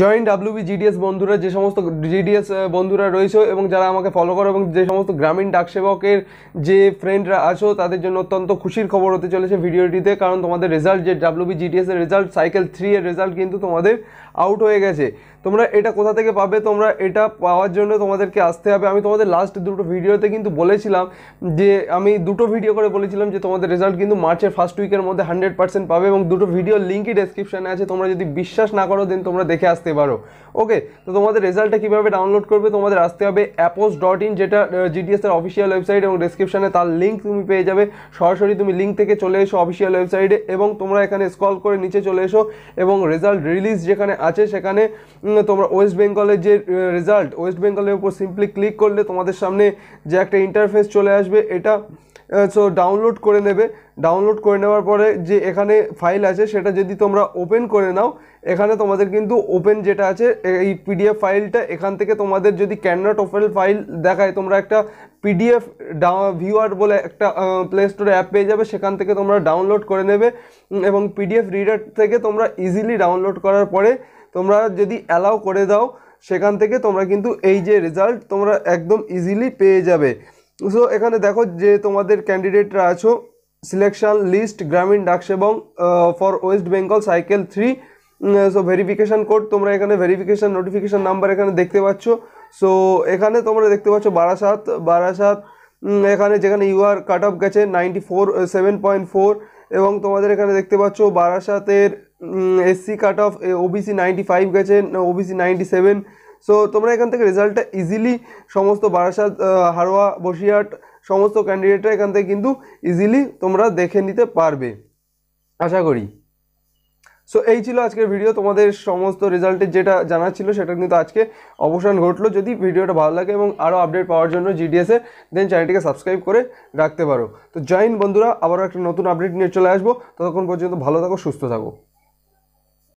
join WB GDS বন্ধুরা যে সমস্ত জিডিএস বন্ধুরা রয়েছে এবং যারা আমাকে ফলো করো এবং যে সমস্ত গ্রামীণ ডাকসেবকের যে ফ্রেন্ডরা আছো তাদের জন্য অত্যন্ত খুশির খবর হতে চলেছে ভিডিওটিতে কারণ তোমাদের রেজাল্ট যে ডাব্লিউবি জিডিএসের রেজাল্ট সাইকেল থ্রি এর রেজাল্ট কিন্তু তোমাদের আউট হয়ে গেছে তোমরা এটা কোথা থেকে পাবে তোমরা এটা পাওয়ার জন্য তোমাদেরকে আসতে হবে আমি তোমাদের লাস্ট দুটো ভিডিওতে কিন্তু বলেছিলাম যে আমি দুটো ভিডিও করে বলেছিলাম যে তোমাদের রেজাল্ট কিন্তু মার্চের ফার্স্ট উইকের মধ্যে হান্ড্রেড পার্সেন্ট পাবে এবং দুটো ভিডিও লিঙ্কই ডেসক্রিপশানে আছে তোমরা যদি বিশ্বাস না করো দেন তোমরা দেখে আস আসতে পারো ওকে তো তোমাদের রেজাল্টটা কীভাবে ডাউনলোড করবে তোমাদের আসতে হবে অ্যাপোস ডট ইন যেটা জিডিএসের অফিসিয়াল ওয়েবসাইট এবং ডিসক্রিপশানে তার লিঙ্ক তুমি পেয়ে যাবে সরাসরি তুমি লিঙ্ক থেকে চলে এসো অফিসিয়াল ওয়েবসাইটে এবং তোমরা এখানে স্ক্রল করে নিচে চলে এসো এবং রেজাল্ট রিলিজ যেখানে আছে সেখানে তোমরা ওয়েস্ট বেঙ্গলের যে রেজাল্ট ওয়েস্ট বেঙ্গলের উপর সিম্পলি ক্লিক করলে তোমাদের সামনে যে একটা ইন্টারফেস চলে আসবে এটা সো ডাউনলোড করে নেবে ডাউনলোড করে নেওয়ার পরে যে এখানে ফাইল আছে সেটা যদি তোমরা ওপেন করে নাও এখানে তোমাদের কিন্তু ওপেন যেটা আছে এই পিডিএফ ফাইলটা এখান থেকে তোমাদের যদি ক্যানট ওপেন ফাইল দেখায় তোমরা একটা পিডিএফ ভিউয়ার বলে একটা প্লে স্টোরে অ্যাপ পেয়ে যাবে সেখান থেকে তোমরা ডাউনলোড করে নেবে এবং পিডিএফ রিডার থেকে তোমরা ইজিলি ডাউনলোড করার পরে তোমরা যদি অ্যালাউ করে দাও সেখান থেকে তোমরা কিন্তু এই যে রেজাল্ট তোমরা একদম ইজিলি পেয়ে যাবে সো এখানে দেখো যে তোমাদের ক্যান্ডিডেটরা আছো সিলেকশন লিস্ট গ্রামীণ ডাক এবং for West Bengal cycle three so verification code তোমরা এখানে ভেরিফিকেশান নোটিফিকেশান নাম্বার এখানে দেখতে পাচ্ছ সো এখানে তোমরা দেখতে পাচ্ছ বারাসাত বারাসাত এখানে যেখানে আর কাট অফ গেছে ninety four seven point four এবং তোমাদের এখানে দেখতে পাচ্ছ বারাসাতের SC cut off OBC ninety five গেছে ওবিসি নাইনটি সেভেন সো তোমরা এখান থেকে রেজাল্টটা ইজিলি সমস্ত বারাসাত হারোয়া বসিরহাট সমস্ত ক্যান্ডিডেটরা এখান থেকে কিন্তু ইজিলি তোমরা দেখে নিতে পারবে আশা করি সো এই ছিল আজকের ভিডিও তোমাদের সমস্ত রেজাল্টের যেটা জানা ছিল সেটা কিন্তু আজকে অবসান ঘটলো যদি ভিডিওটা ভালো লাগে এবং আরও আপডেট পাওয়ার জন্য জিডিএসে দেন চ্যানেলটিকে সাবস্ক্রাইব করে রাখতে পারো তো জয়েন বন্ধুরা আবারও একটা নতুন আপডেট নিয়ে চলে আসবো ততক্ষণ পর্যন্ত ভালো থাকো সুস্থ থাকো